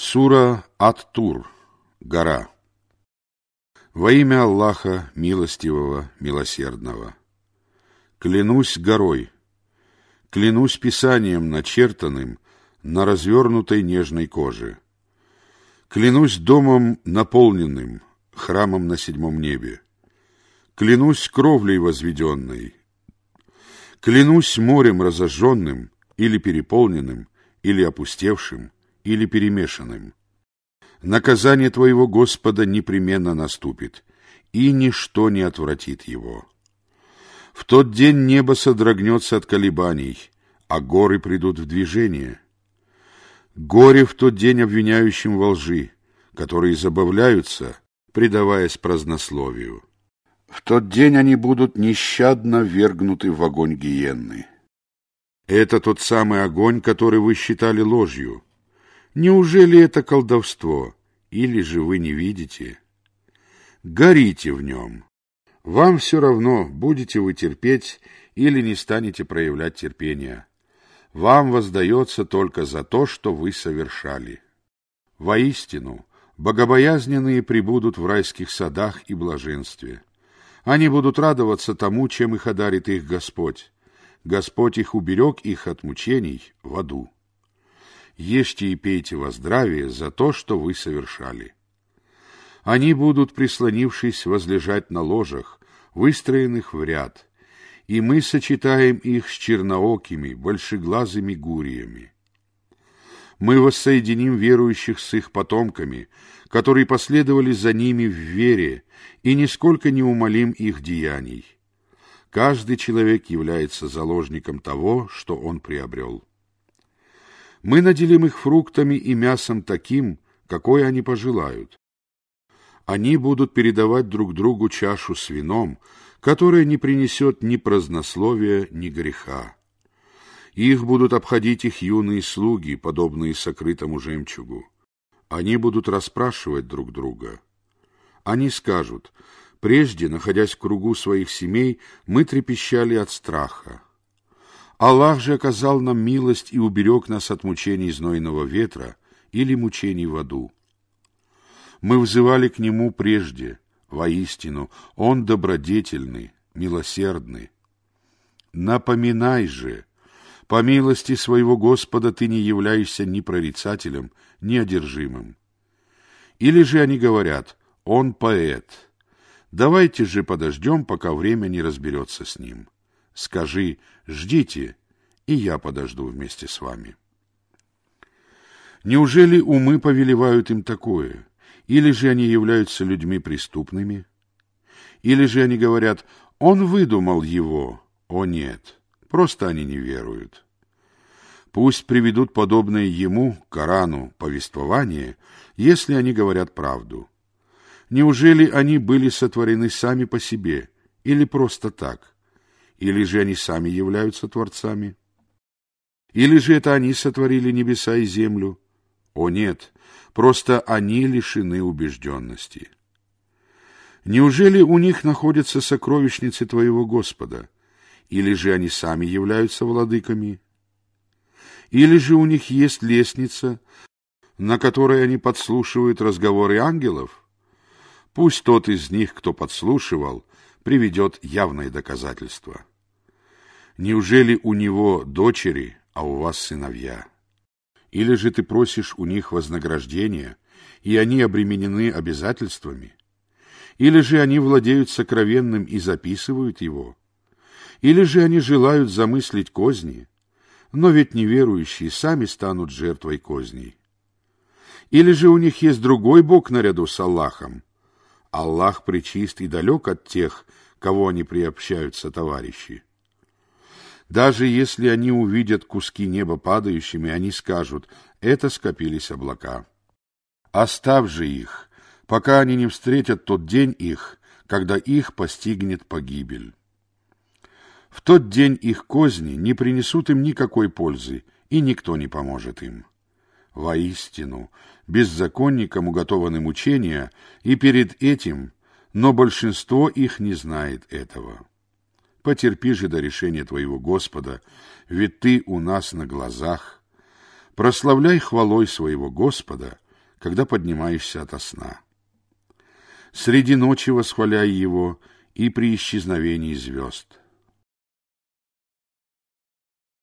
Сура Ат-Тур, гора. Во имя Аллаха, милостивого, милосердного. Клянусь горой, клянусь писанием начертанным на развернутой нежной коже. Клянусь домом наполненным, храмом на седьмом небе. Клянусь кровлей возведенной. Клянусь морем разожженным или переполненным, или опустевшим — или перемешанным. Наказание твоего Господа непременно наступит, и ничто не отвратит его. В тот день небо содрогнется от колебаний, а горы придут в движение. Горе в тот день обвиняющим во лжи, которые забавляются, предаваясь празднословию. В тот день они будут нещадно вергнуты в огонь гиенны. Это тот самый огонь, который вы считали ложью. Неужели это колдовство? Или же вы не видите? Горите в нем. Вам все равно, будете вы терпеть или не станете проявлять терпения. Вам воздается только за то, что вы совершали. Воистину, богобоязненные прибудут в райских садах и блаженстве. Они будут радоваться тому, чем их одарит их Господь. Господь их уберег их от мучений в аду ешьте и пейте во здравие за то, что вы совершали. Они будут, прислонившись, возлежать на ложах, выстроенных в ряд, и мы сочетаем их с черноокими, большеглазыми гуриями. Мы воссоединим верующих с их потомками, которые последовали за ними в вере, и нисколько не умолим их деяний. Каждый человек является заложником того, что он приобрел. Мы наделим их фруктами и мясом таким, какое они пожелают. Они будут передавать друг другу чашу с вином, которая не принесет ни празднословия, ни греха. Их будут обходить их юные слуги, подобные сокрытому жемчугу. Они будут расспрашивать друг друга. Они скажут, прежде, находясь в кругу своих семей, мы трепещали от страха. Аллах же оказал нам милость и уберег нас от мучений знойного ветра или мучений в аду. Мы взывали к Нему прежде, воистину, Он добродетельный, милосердный. Напоминай же, по милости своего Господа ты не являешься ни прорицателем, ни одержимым. Или же они говорят, он поэт. Давайте же подождем, пока время не разберется с ним. Скажи «ждите», и я подожду вместе с вами. Неужели умы повелевают им такое? Или же они являются людьми преступными? Или же они говорят «он выдумал его», о нет, просто они не веруют. Пусть приведут подобное ему, Корану, повествование, если они говорят правду. Неужели они были сотворены сами по себе или просто так? Или же они сами являются творцами? Или же это они сотворили небеса и землю? О нет, просто они лишены убежденности. Неужели у них находятся сокровищницы Твоего Господа? Или же они сами являются владыками? Или же у них есть лестница, на которой они подслушивают разговоры ангелов? Пусть тот из них, кто подслушивал, приведет явное доказательство. Неужели у него дочери, а у вас сыновья? Или же ты просишь у них вознаграждения, и они обременены обязательствами? Или же они владеют сокровенным и записывают его? Или же они желают замыслить козни? Но ведь неверующие сами станут жертвой козней. Или же у них есть другой Бог наряду с Аллахом? Аллах причист и далек от тех, кого они приобщаются, товарищи. Даже если они увидят куски неба падающими, они скажут «это скопились облака». Оставь же их, пока они не встретят тот день их, когда их постигнет погибель. В тот день их козни не принесут им никакой пользы, и никто не поможет им. Воистину, беззаконникам уготованы мучения, и перед этим, но большинство их не знает этого. Потерпи же до решения твоего Господа, ведь ты у нас на глазах. Прославляй хвалой своего Господа, когда поднимаешься ото сна. Среди ночи восхваляй его и при исчезновении звезд.